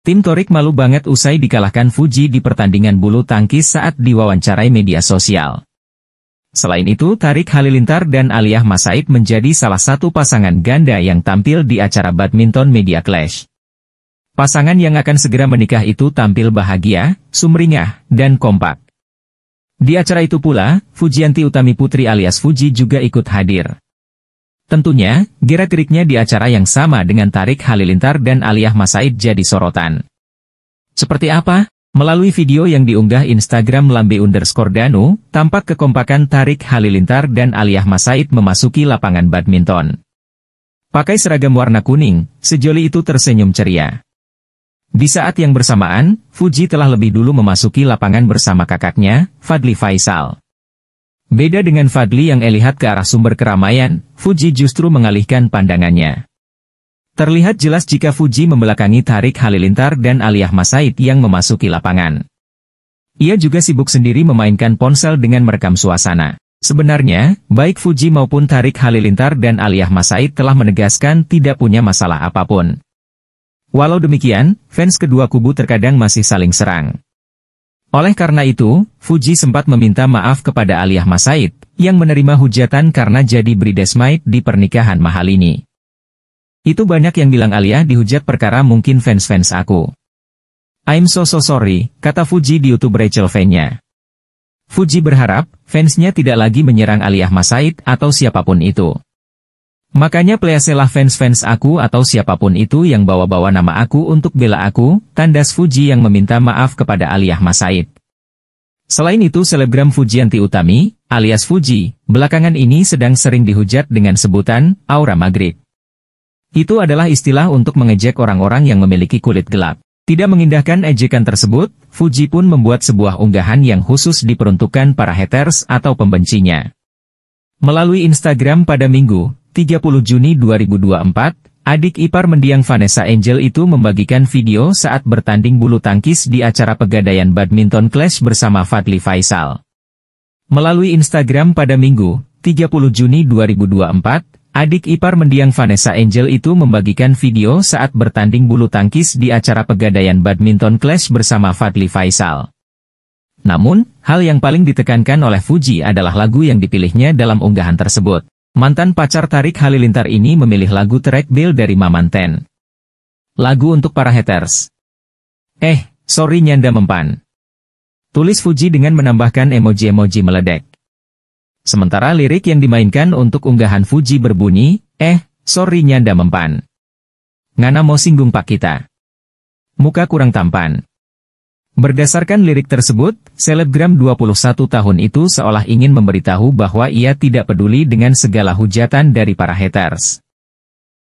Tim Torik malu banget usai dikalahkan Fuji di pertandingan bulu tangkis saat diwawancarai media sosial. Selain itu, Tarik Halilintar dan Aliyah Masaid menjadi salah satu pasangan ganda yang tampil di acara badminton Media Clash. Pasangan yang akan segera menikah itu tampil bahagia, sumringah, dan kompak. Di acara itu pula, Fujianti Utami Putri alias Fuji juga ikut hadir. Tentunya, gerak-geriknya di acara yang sama dengan Tarik Halilintar dan Aliyah Masaid jadi sorotan. Seperti apa? Melalui video yang diunggah Instagram Lambe underscore Danu, tampak kekompakan Tarik Halilintar dan Aliyah Masaid memasuki lapangan badminton. Pakai seragam warna kuning, sejoli itu tersenyum ceria. Di saat yang bersamaan, Fuji telah lebih dulu memasuki lapangan bersama kakaknya, Fadli Faisal. Beda dengan Fadli yang elihat ke arah sumber keramaian, Fuji justru mengalihkan pandangannya. Terlihat jelas jika Fuji membelakangi Tarik Halilintar dan Aliyah Masaid yang memasuki lapangan. Ia juga sibuk sendiri memainkan ponsel dengan merekam suasana. Sebenarnya, baik Fuji maupun Tarik Halilintar dan Aliyah Masaid telah menegaskan tidak punya masalah apapun. Walau demikian, fans kedua kubu terkadang masih saling serang. Oleh karena itu, Fuji sempat meminta maaf kepada Aliyah Masaid, yang menerima hujatan karena jadi bridesmaid di pernikahan mahal ini. Itu banyak yang bilang Aliyah dihujat perkara mungkin fans-fans aku. I'm so so sorry, kata Fuji di YouTube Rachel Fenya. Fuji berharap, fansnya tidak lagi menyerang Aliyah Masaid atau siapapun itu. Makanya pleaselah fans-fans aku atau siapapun itu yang bawa-bawa nama aku untuk bela aku, tandas Fuji yang meminta maaf kepada Aliyah Masaid. Selain itu selebgram Fuji Anti Utami, alias Fuji, belakangan ini sedang sering dihujat dengan sebutan, aura maghrib. Itu adalah istilah untuk mengejek orang-orang yang memiliki kulit gelap. Tidak mengindahkan ejekan tersebut, Fuji pun membuat sebuah unggahan yang khusus diperuntukkan para haters atau pembencinya. Melalui Instagram pada minggu, 30 Juni 2024, adik ipar mendiang Vanessa Angel itu membagikan video saat bertanding bulu tangkis di acara pegadaian badminton clash bersama Fadli Faisal. Melalui Instagram pada Minggu, 30 Juni 2024, adik ipar mendiang Vanessa Angel itu membagikan video saat bertanding bulu tangkis di acara pegadaian badminton clash bersama Fadli Faisal. Namun, hal yang paling ditekankan oleh Fuji adalah lagu yang dipilihnya dalam unggahan tersebut. Mantan pacar Tarik Halilintar ini memilih lagu track Bill dari Maman Ten. Lagu untuk para haters. Eh, sorry nyanda mempan. Tulis Fuji dengan menambahkan emoji-emoji meledek. Sementara lirik yang dimainkan untuk unggahan Fuji berbunyi, eh, sorry nyanda mempan. Ngana mau singgung pak kita. Muka kurang tampan. Berdasarkan lirik tersebut, selebgram 21 tahun itu seolah ingin memberitahu bahwa ia tidak peduli dengan segala hujatan dari para haters.